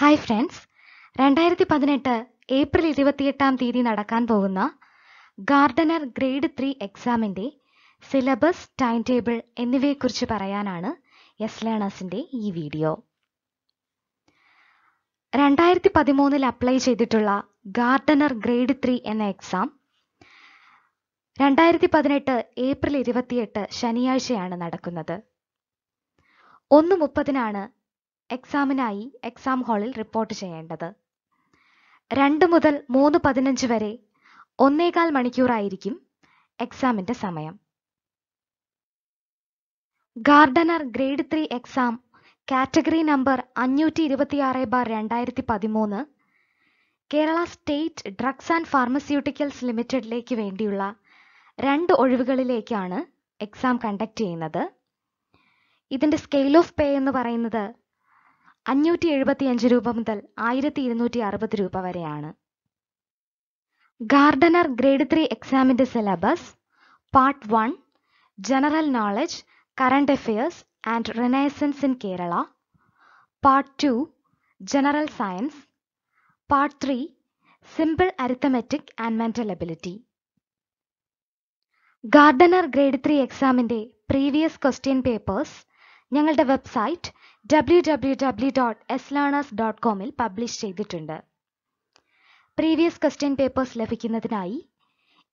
hi friends രണ്ടായിരത്തി പതിനെട്ട് April ഇരുപത്തിയെട്ടാം തീയതി നടക്കാൻ പോകുന്ന ഗാർഡനർ ഗ്രേഡ് ത്രീ എക്സാമിൻ്റെ സിലബസ് ടൈം ടേബിൾ എന്നിവയെക്കുറിച്ച് പറയാനാണ് എസ് ലേണേഴ്സിൻ്റെ ഈ വീഡിയോ രണ്ടായിരത്തി പതിമൂന്നിൽ അപ്ലൈ ചെയ്തിട്ടുള്ള ഗാർഡനർ ഗ്രേഡ് ത്രീ എന്ന എക്സാം രണ്ടായിരത്തി പതിനെട്ട് ഏപ്രിൽ ഇരുപത്തിയെട്ട് ശനിയാഴ്ചയാണ് നടക്കുന്നത് ഒന്ന് മുപ്പതിനാണ് എക്സാമിനായി എക്സാം ഹാളിൽ റിപ്പോർട്ട് ചെയ്യേണ്ടത് രണ്ട് മുതൽ മൂന്ന് പതിനഞ്ച് വരെ ഒന്നേകാൽ മണിക്കൂറായിരിക്കും എക്സാമിൻ്റെ സമയം gardener grade three exam category number അഞ്ഞൂറ്റി ഇരുപത്തിയാറ് ബാർ രണ്ടായിരത്തി പതിമൂന്ന് Kerala state drugs and pharmaceuticals ലിമിറ്റഡിലേക്ക് വേണ്ടിയുള്ള രണ്ട് ഒഴിവുകളിലേക്കാണ് എക്സാം കണ്ടക്ട് ചെയ്യുന്നത് ഇതിൻ്റെ സ്കെയിൽ ഓഫ് പേ എന്ന് പറയുന്നത് അഞ്ഞൂറ്റി എഴുപത്തിയഞ്ച് രൂപ മുതൽ ആയിരത്തി ഇരുന്നൂറ്റി അറുപത് രൂപ വരെയാണ് ഗാർഡനർ ഗ്രേഡ് ത്രീ എക്സാമിൻ്റെ syllabus part one general knowledge current affairs and renaissance in Kerala part two general science part three simple arithmetic and mental ability gardener grade three എക്സാമിൻ്റെ പ്രീവിയസ് ക്വസ്റ്റ്യൻ പേപ്പേഴ്സ് ഞങ്ങളുടെ website W W W dot yes learners dot കോമിൽ publish ചെയ്തിട്ടുണ്ട് previous question papers ലഭിക്കുന്നതിനായി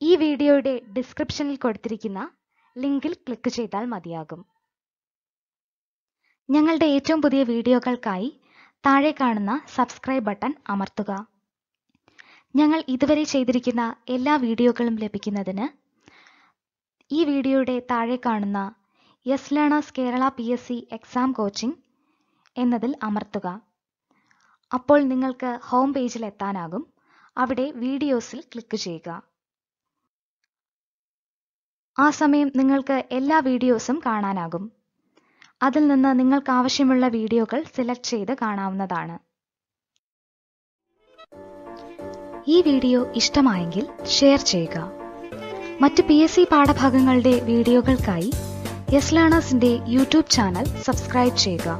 ഈ വീഡിയോയുടെ ഡിസ്ക്രിപ്ഷനിൽ കൊടുത്തിരിക്കുന്ന ലിങ്കിൽ ക്ലിക്ക് ചെയ്താൽ മതിയാകും ഞങ്ങളുടെ ഏറ്റവും പുതിയ വീഡിയോകൾക്കായി താഴെ കാണുന്ന സബ്സ്ക്രൈബ് ബട്ടൺ അമർത്തുക ഞങ്ങൾ ഇതുവരെ ചെയ്തിരിക്കുന്ന എല്ലാ വീഡിയോകളും ലഭിക്കുന്നതിന് ഈ വീഡിയോയുടെ താഴെ കാണുന്ന yes learners Kerala P S C exam coaching എന്നതിൽ അമർത്തുക അപ്പോൾ നിങ്ങൾക്ക് ഹോം പേജിൽ എത്താനാകും അവിടെ വീഡിയോസിൽ ക്ലിക്ക് ചെയ്യുക ആ സമയം നിങ്ങൾക്ക് എല്ലാ വീഡിയോസും കാണാനാകും അതിൽ നിന്ന് നിങ്ങൾക്ക് ആവശ്യമുള്ള വീഡിയോകൾ സെലക്ട് ചെയ്ത് കാണാവുന്നതാണ് ഈ വീഡിയോ ഇഷ്ടമായെങ്കിൽ ഷെയർ ചെയ്യുക മറ്റ് പി എസ് സി പാഠഭാഗങ്ങളുടെ വീഡിയോകൾക്കായി യെസ് ലേണേഴ്സിന്റെ യൂട്യൂബ് ചാനൽ സബ്സ്ക്രൈബ് ചെയ്യുക